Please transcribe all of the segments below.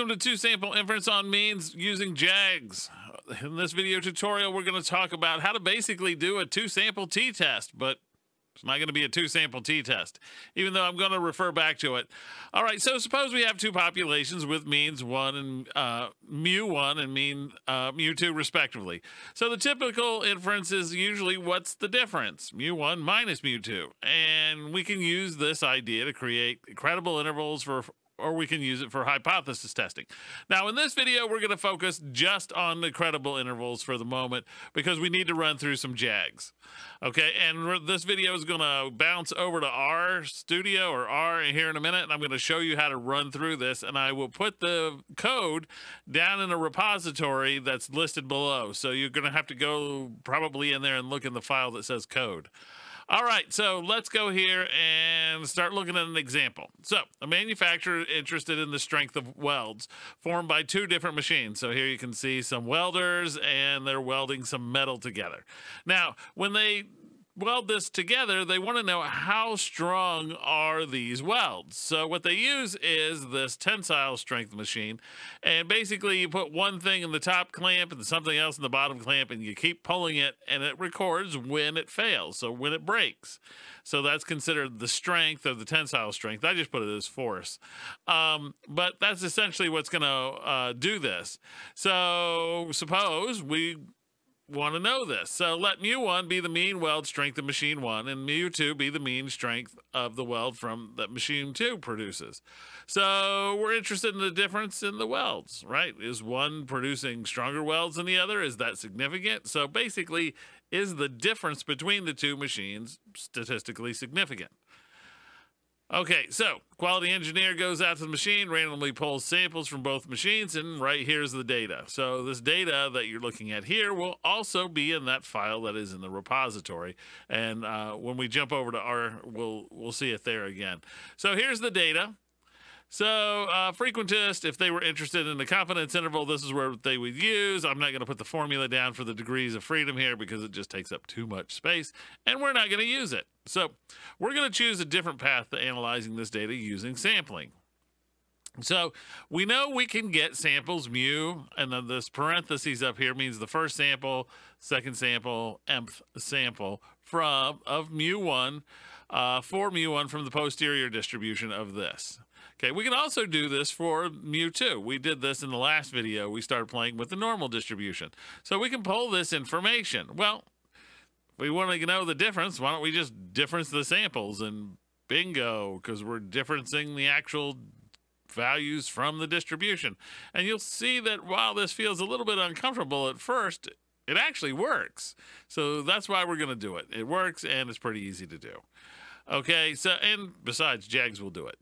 Welcome to two sample inference on means using JAGs. In this video tutorial, we're going to talk about how to basically do a two sample t-test, but it's not going to be a two sample t-test, even though I'm going to refer back to it. All right, so suppose we have two populations with means 1 and uh, mu1 and mean uh, mu2 respectively. So the typical inference is usually what's the difference? Mu1 minus mu2. And we can use this idea to create credible intervals for or we can use it for hypothesis testing. Now, in this video, we're going to focus just on the credible intervals for the moment because we need to run through some JAGs. Okay, and this video is going to bounce over to our studio or R here in a minute, and I'm going to show you how to run through this, and I will put the code down in a repository that's listed below. So you're going to have to go probably in there and look in the file that says code. All right, so let's go here and start looking at an example. So, a manufacturer interested in the strength of welds formed by two different machines. So, here you can see some welders and they're welding some metal together. Now, when they weld this together, they want to know how strong are these welds. So what they use is this tensile strength machine. And basically you put one thing in the top clamp and something else in the bottom clamp and you keep pulling it and it records when it fails, so when it breaks. So that's considered the strength of the tensile strength. I just put it as force. Um, but that's essentially what's going to uh, do this. So suppose we want to know this. So let mu1 be the mean weld strength of machine 1 and mu2 be the mean strength of the weld from that machine 2 produces. So we're interested in the difference in the welds, right? Is one producing stronger welds than the other? Is that significant? So basically, is the difference between the two machines statistically significant? Okay, so quality engineer goes out to the machine, randomly pulls samples from both machines, and right here's the data. So this data that you're looking at here will also be in that file that is in the repository. And uh, when we jump over to R, we'll we'll see it there again. So here's the data. So, uh, frequentist, if they were interested in the confidence interval, this is where they would use. I'm not going to put the formula down for the degrees of freedom here because it just takes up too much space, and we're not going to use it. So, we're going to choose a different path to analyzing this data using sampling. So we know we can get samples mu, and then this parentheses up here means the first sample, second sample, mth sample from of mu1 uh, for mu1 from the posterior distribution of this. Okay, we can also do this for Mu2. We did this in the last video. We started playing with the normal distribution. So we can pull this information. Well, we want to know the difference. Why don't we just difference the samples and bingo, because we're differencing the actual values from the distribution. And you'll see that while this feels a little bit uncomfortable at first, it actually works. So that's why we're going to do it. It works and it's pretty easy to do. Okay, so, and besides, Jags will do it.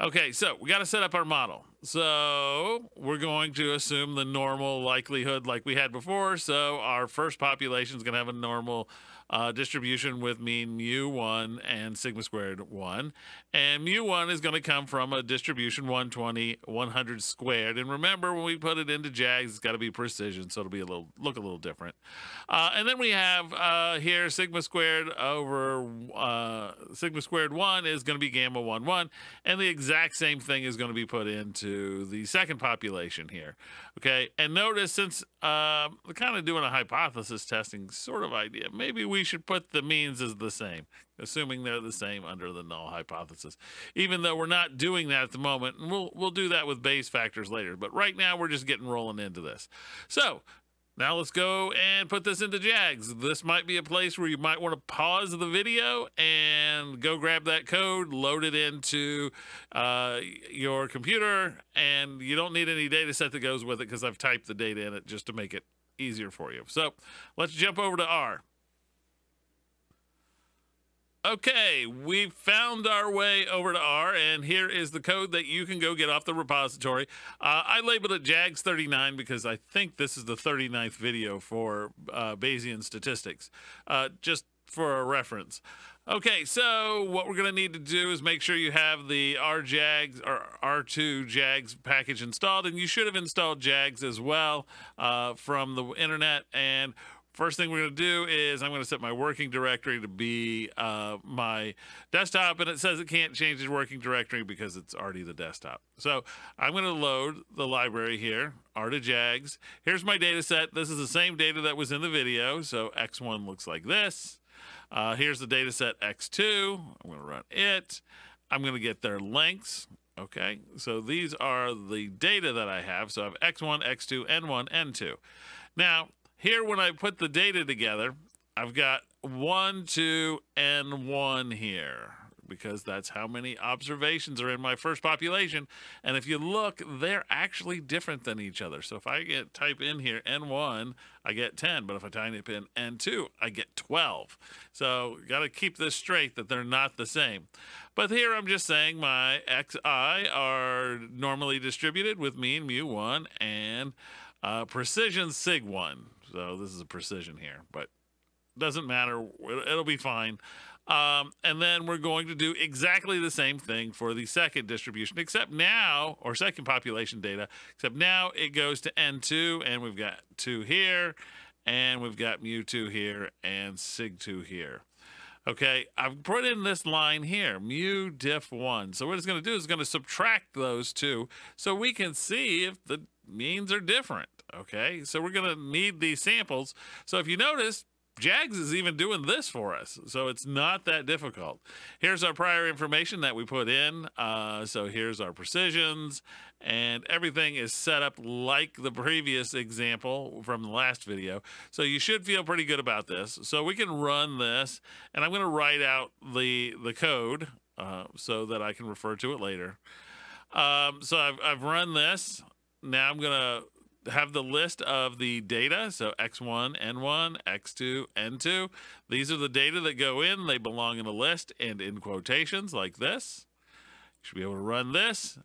Okay, so we got to set up our model. So we're going to assume the normal likelihood like we had before. So our first population is going to have a normal uh, distribution with mean mu1 and sigma squared 1. And mu1 is going to come from a distribution 120, 100 squared. And remember, when we put it into JAGS, it's got to be precision, so it'll be a little look a little different. Uh, and then we have uh, here sigma squared over uh, sigma squared 1 is going to be gamma 1, 1. And the exact same thing is going to be put into to the second population here. Okay, and notice since uh, we're kind of doing a hypothesis testing sort of idea, maybe we should put the means as the same, assuming they're the same under the null hypothesis, even though we're not doing that at the moment, and we'll, we'll do that with base factors later. But right now, we're just getting rolling into this. So now let's go and put this into Jags. This might be a place where you might want to pause the video and go grab that code, load it into uh, your computer, and you don't need any data set that goes with it because I've typed the data in it just to make it easier for you. So let's jump over to R. Okay, we found our way over to R, and here is the code that you can go get off the repository. Uh, I labeled it JAGS39 because I think this is the 39th video for uh, Bayesian statistics, uh, just for a reference. Okay, so what we're going to need to do is make sure you have the RJAGS or R2 JAGS package installed, and you should have installed JAGS as well uh, from the internet, and First thing we're going to do is I'm going to set my working directory to be uh, my desktop, and it says it can't change its working directory because it's already the desktop. So I'm going to load the library here, Jags. Here's my data set. This is the same data that was in the video, so X1 looks like this. Uh, here's the data set X2. I'm going to run it. I'm going to get their lengths. Okay, so these are the data that I have. So I have X1, X2, N1, N2. Now, here, when I put the data together, I've got one, two, and one here because that's how many observations are in my first population. And if you look, they're actually different than each other. So if I get type in here N1, I get 10. But if I type in N2, I get 12. So got to keep this straight that they're not the same. But here I'm just saying my xi are normally distributed with mean mu1 and uh, precision sig1. So this is a precision here, but doesn't matter. It'll be fine. Um, and then we're going to do exactly the same thing for the second distribution, except now, or second population data, except now it goes to N2, and we've got 2 here, and we've got mu2 here, and sig2 here. Okay, I've put in this line here, mu diff 1. So what it's going to do is going to subtract those two so we can see if the means are different. Okay, so we're gonna need these samples. So if you notice, Jags is even doing this for us. So it's not that difficult. Here's our prior information that we put in. Uh, so here's our precisions and everything is set up like the previous example from the last video. So you should feel pretty good about this. So we can run this and I'm going to write out the, the code uh, so that I can refer to it later. Um, so I've, I've run this. Now I'm going to have the list of the data. So X1, N1, X2, N2. These are the data that go in. They belong in a list and in quotations like this. You should be able to run this.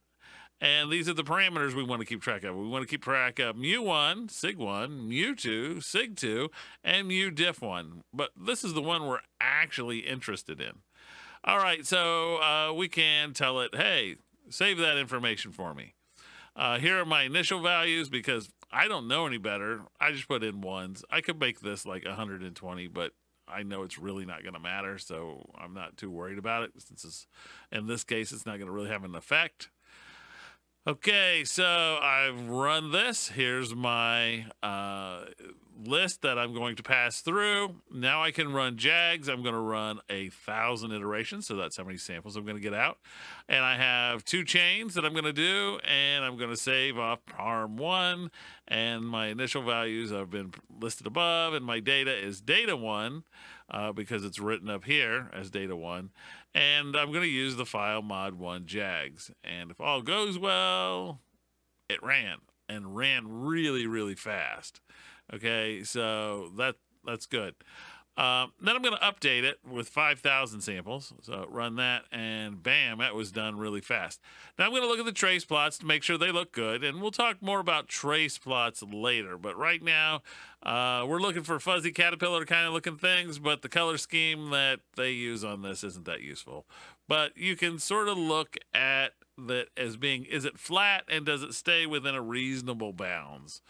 And these are the parameters we want to keep track of. We want to keep track of mu1, sig1, mu2, sig2, and diff one But this is the one we're actually interested in. All right, so uh, we can tell it, hey, save that information for me. Uh, here are my initial values because I don't know any better. I just put in ones. I could make this like 120, but I know it's really not going to matter, so I'm not too worried about it. Since in this case, it's not going to really have an effect. Okay, so I've run this. Here's my uh, list that I'm going to pass through. Now I can run Jags. I'm going to run a thousand iterations. So that's how many samples I'm going to get out. And I have two chains that I'm going to do. And I'm going to save off arm one. And my initial values have been listed above. And my data is data one uh, because it's written up here as data one. And I'm going to use the file mod one jags. And if all goes well, it ran and ran really, really fast. Okay, so that that's good. Um, then I'm going to update it with 5,000 samples. So run that, and bam, that was done really fast. Now I'm going to look at the trace plots to make sure they look good, and we'll talk more about trace plots later. But right now, uh, we're looking for fuzzy caterpillar kind of looking things, but the color scheme that they use on this isn't that useful. But you can sort of look at that as being, is it flat and does it stay within a reasonable bounds?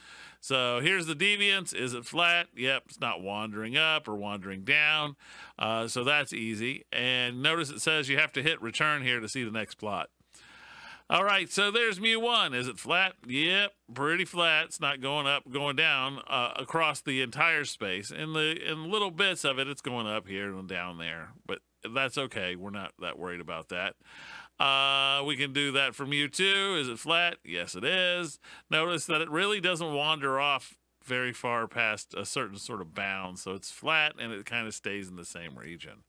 So here's the deviance. Is it flat? Yep, it's not wandering up or wandering down. Uh, so that's easy. And notice it says you have to hit return here to see the next plot. All right, so there's mu1. Is it flat? Yep, pretty flat. It's not going up, going down uh, across the entire space. In the in little bits of it, it's going up here and down there. But that's okay. We're not that worried about that. Uh, we can do that from you too. Is it flat? Yes, it is. Notice that it really doesn't wander off very far past a certain sort of bound. So it's flat and it kind of stays in the same region.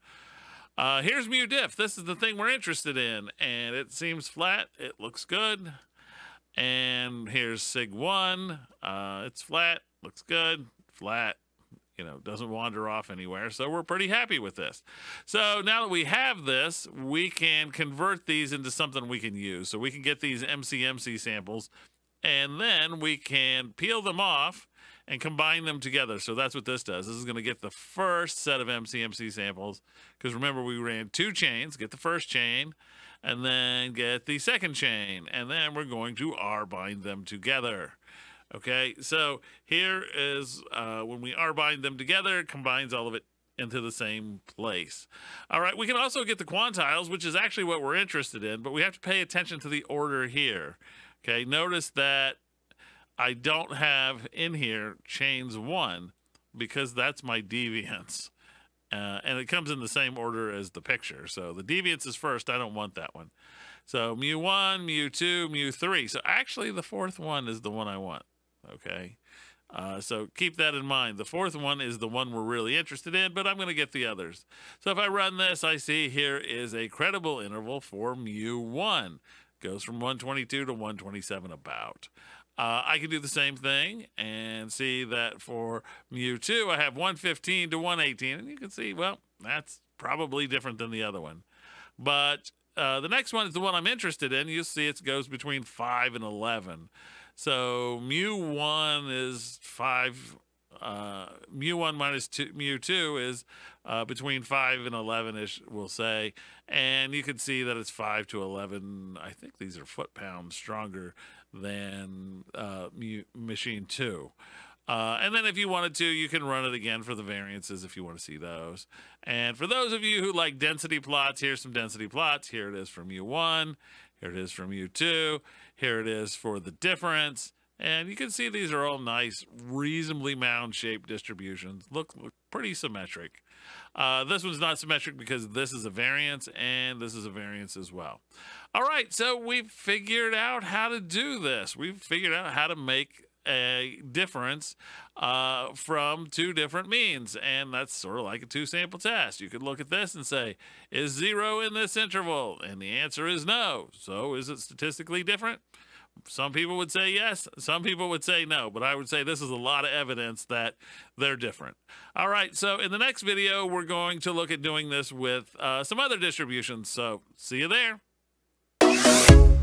Uh, here's mu diff. This is the thing we're interested in. And it seems flat. It looks good. And here's sig 1. Uh, it's flat. Looks good. Flat you know, doesn't wander off anywhere. So we're pretty happy with this. So now that we have this, we can convert these into something we can use. So we can get these MCMC samples and then we can peel them off and combine them together. So that's what this does. This is going to get the first set of MCMC samples because remember we ran two chains, get the first chain and then get the second chain. And then we're going to R bind them together. Okay, so here is uh, when we are buying them together, it combines all of it into the same place. All right, we can also get the quantiles, which is actually what we're interested in, but we have to pay attention to the order here. Okay, notice that I don't have in here chains one because that's my deviance. Uh, and it comes in the same order as the picture. So the deviance is first. I don't want that one. So mu1, mu2, mu3. So actually the fourth one is the one I want. Okay. Uh, so keep that in mind. The fourth one is the one we're really interested in, but I'm going to get the others. So if I run this, I see here is a credible interval for mu1. Goes from 122 to 127 about. Uh, I can do the same thing and see that for mu2, I have 115 to 118. And you can see, well, that's probably different than the other one. But uh, the next one is the one I'm interested in. You see it goes between 5 and 11. So mu1 is 5, uh, mu1 minus two, mu2 is uh, between 5 and 11-ish, we'll say. And you can see that it's 5 to 11. I think these are foot-pounds stronger than uh, mu machine 2. Uh, and then if you wanted to, you can run it again for the variances if you want to see those. And for those of you who like density plots, here's some density plots. Here it is for mu1. Here it is from U2. Here it is for the difference. And you can see these are all nice, reasonably mound-shaped distributions. Look, look pretty symmetric. Uh, this one's not symmetric because this is a variance and this is a variance as well. All right, so we've figured out how to do this. We've figured out how to make a difference uh, from two different means. And that's sort of like a two sample test. You could look at this and say, is zero in this interval? And the answer is no. So is it statistically different? Some people would say yes, some people would say no, but I would say this is a lot of evidence that they're different. All right, so in the next video, we're going to look at doing this with uh, some other distributions. So see you there.